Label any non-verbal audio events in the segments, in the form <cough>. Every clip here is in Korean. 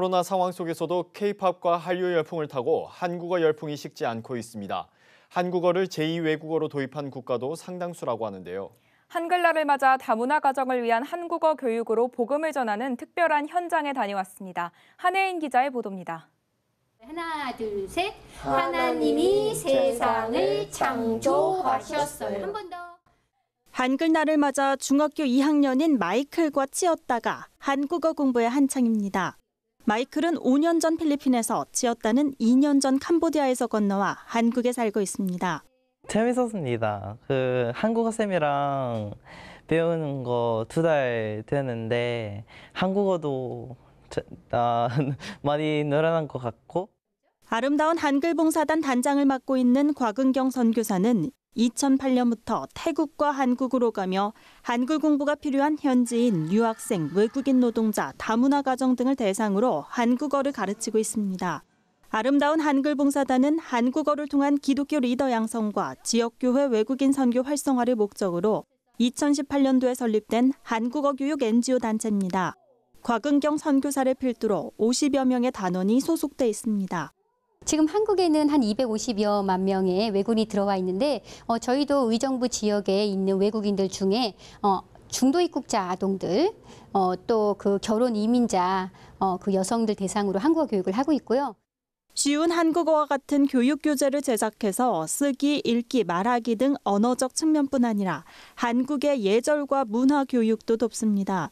코로나 상황 속에서도 K-팝과 한류 열풍을 타고 한국어 열풍이 식지 않고 있습니다. 한국어를 제2외국어로 도입한 국가도 상당수라고 하는데요. 한글날을 맞아 다문화 가정을 위한 한국어 교육으로 복음을 전하는 특별한 현장에 다녀왔습니다. 한혜인 기자의 보도입니다. 하나 둘 셋. 하나님이 세상을 창조하셨어요. 한 번 더. 한글날을 맞아 중학교 2학년인 마이클과 치었다가 한국어 공부에 한창입니다. 마이클은 5년 전 필리핀에서 지었다는 2년 전 캄보디아에서 건너와 한국에 살고 있습니다. 재밌었습니다. 그 한국어 쌤이랑 배우는 거 두달 되는데 한국어도 아, <laughs> 많이 늘어난 것 같고. 아름다운 한글 봉사단 단장을 맡고 있는 곽은경 선교사는 2008년부터 태국과 한국으로 가며 한글 공부가 필요한 현지인, 유학생, 외국인 노동자, 다문화 가정 등을 대상으로 한국어를 가르치고 있습니다. 아름다운 한글 봉사단은 한국어를 통한 기독교 리더 양성과 지역교회 외국인 선교 활성화를 목적으로 2018년도에 설립된 한국어 교육 NGO 단체입니다. 곽은경 선교사를 필두로 50여 명의 단원이 소속돼 있습니다. 지금 한국에는 한 250여만 명의 외국인이 들어와 있는데 어, 저희도 의정부 지역에 있는 외국인들 중에 어, 중도 입국자 아동들 어, 또 그 결혼 이민자 어, 그 여성들 대상으로 한국어 교육을 하고 있고요. 쉬운 한국어와 같은 교육 교재를 제작해서 쓰기, 읽기, 말하기 등 언어적 측면뿐 아니라 한국의 예절과 문화 교육도 돕습니다.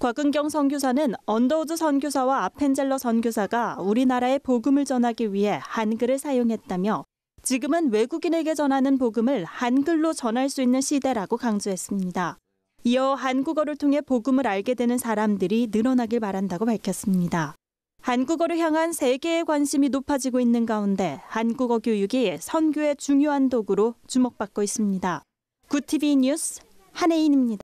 곽은경 선교사는 언더우드 선교사와 아펜젤러 선교사가 우리나라에 복음을 전하기 위해 한글을 사용했다며 지금은 외국인에게 전하는 복음을 한글로 전할 수 있는 시대라고 강조했습니다. 이어 한국어를 통해 복음을 알게 되는 사람들이 늘어나길 바란다고 밝혔습니다. 한국어를 향한 세계의 관심이 높아지고 있는 가운데 한국어 교육이 선교의 중요한 도구로 주목받고 있습니다. 구 t v 뉴스 한혜인입니다.